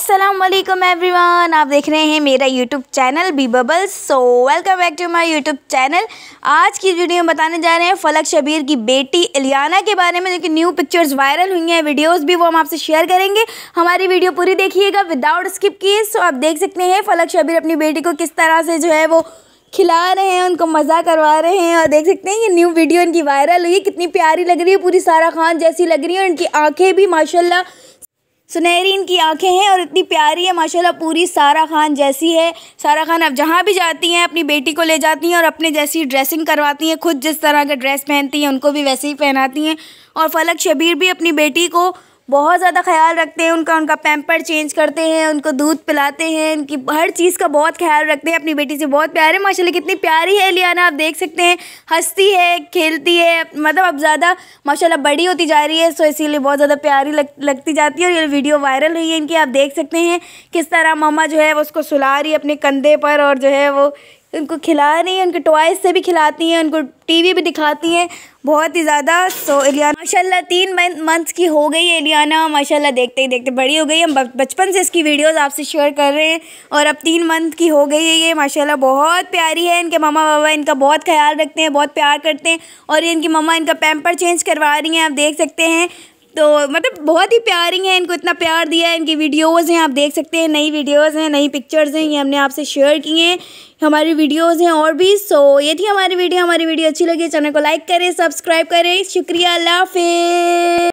Aslam one आप देख रहे हैं मेरा YouTube channel B Bubbles so welcome back to my YouTube channel आज की वीडियो में बताने जा रहे हैं फलक शबीर की बेटी इलियाना के बारे में जो कि न्यू पिक्चर्स वायरल हुई हैं वीडियोज़ भी वो हम आपसे शेयर करेंगे हमारी वीडियो पूरी देखिएगा विदाउट स्किप किए सो आप देख सकते हैं फलक शबीर अपनी बेटी को किस तरह से जो है वो खिला रहे हैं उनको मज़ा करवा रहे हैं और देख सकते हैं ये न्यू वीडियो इनकी वायरल हुई कितनी प्यारी लग रही है पूरी सारा खान जैसी लग रही है और इनकी आँखें भी माशाल्लाह सुनहरी इनकी आंखें हैं और इतनी प्यारी है माशाल्लाह पूरी सारा खान जैसी है सारा खान अब जहाँ भी जाती हैं अपनी बेटी को ले जाती हैं और अपने जैसी ड्रेसिंग करवाती हैं खुद जिस तरह का ड्रेस पहनती हैं उनको भी वैसे ही पहनाती हैं और फलक शबीर भी अपनी बेटी को बहुत ज़्यादा ख्याल रखते हैं उनका उनका पैम्पर चेंज करते हैं उनको दूध पिलाते हैं उनकी हर चीज़ का बहुत ख्याल रखते हैं अपनी बेटी से बहुत प्यार है माशाल्लाह कितनी प्यारी है लियाना आप देख सकते हैं हंसती है खेलती है मतलब अब ज़्यादा माशाल्लाह बड़ी होती जा रही है सो इसीलिए बहुत ज़्यादा प्यारी लग, लगती जाती है और ये वीडियो वायरल हुई है इनकी आप देख सकते हैं किस तरह ममा जो है वो उसको सुला रही है अपने कंधे पर और जो है वो उनको खिला रही हैं उनके टॉयज से भी खिलाती हैं उनको टीवी भी दिखाती हैं बहुत ही ज़्यादा सो एलियाना माशाल्लाह तीन मंथ्स की हो गई है एलियाना माशाल्लाह देखते ही देखते बड़ी हो गई हम बचपन से इसकी वीडियोस आपसे शेयर कर रहे हैं और अब तीन मंथ की हो गई है ये माशाल्लाह बहुत प्यारी है इनके मामा बाबा इनका बहुत ख्याल रखते हैं बहुत प्यार करते हैं और ये इनकी मम्मा इनका पैम्पर चेंज करवा रही हैं आप देख सकते हैं तो मतलब बहुत ही प्यारिंग है इनको इतना प्यार दिया है इनकी वीडियोस हैं आप देख सकते हैं नई वीडियोस हैं नई पिक्चर्स हैं ये हमने आपसे शेयर की हैं हमारी वीडियोस हैं और भी सो ये थी हमारी वीडियो हमारी वीडियो अच्छी लगी चैनल को लाइक करें सब्सक्राइब करें शुक्रिया अल्लाह हाफिज़